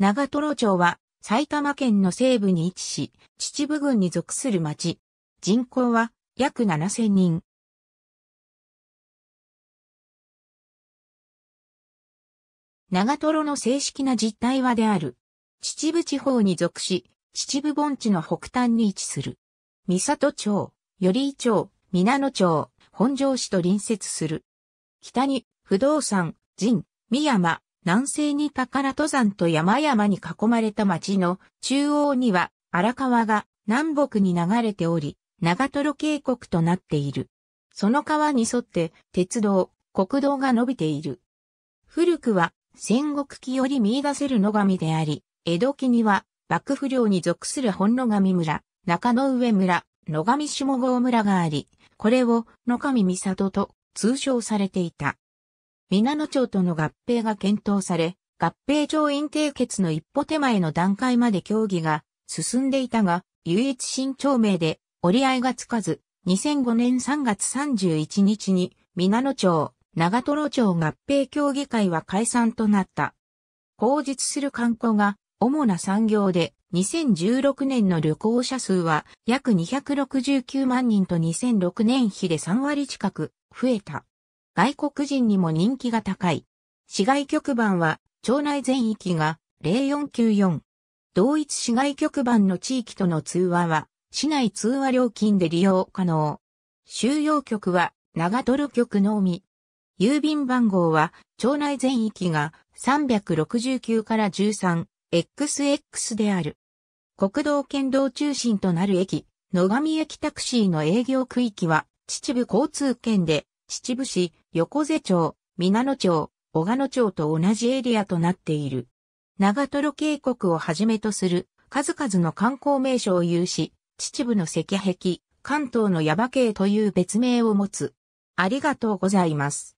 長瀞町は埼玉県の西部に位置し、秩父郡に属する町。人口は約7000人。長瀞の正式な実態はである。秩父地方に属し、秩父盆地の北端に位置する。三郷町、寄居町、皆野町、本庄市と隣接する。北に、不動産、神、三山、南西に宝登山と山々に囲まれた町の中央には荒川が南北に流れており、長瀞渓谷となっている。その川に沿って鉄道、国道が伸びている。古くは戦国期より見出せる野上であり、江戸期には幕府領に属する本野上村、中野上村、野上下郷村があり、これを野上三里と通称されていた。皆野町との合併が検討され、合併上院締結の一歩手前の段階まで協議が進んでいたが、唯一新町名で折り合いがつかず、2005年3月31日に、皆野町、長泥町合併協議会は解散となった。後実する観光が主な産業で、2016年の旅行者数は約269万人と2006年比で3割近く増えた。外国人にも人気が高い。市外局番は、町内全域が0494。同一市外局番の地域との通話は、市内通話料金で利用可能。収容局は、長取局のみ。郵便番号は、町内全域が369から13、XX である。国道県道中心となる駅、野上駅タクシーの営業区域は、秩父交通圏で秩父市、横瀬町、皆野町、小鹿野町と同じエリアとなっている。長瀞渓谷をはじめとする数々の観光名所を有し、秩父の石壁、関東の耶馬渓という別名を持つ。ありがとうございます。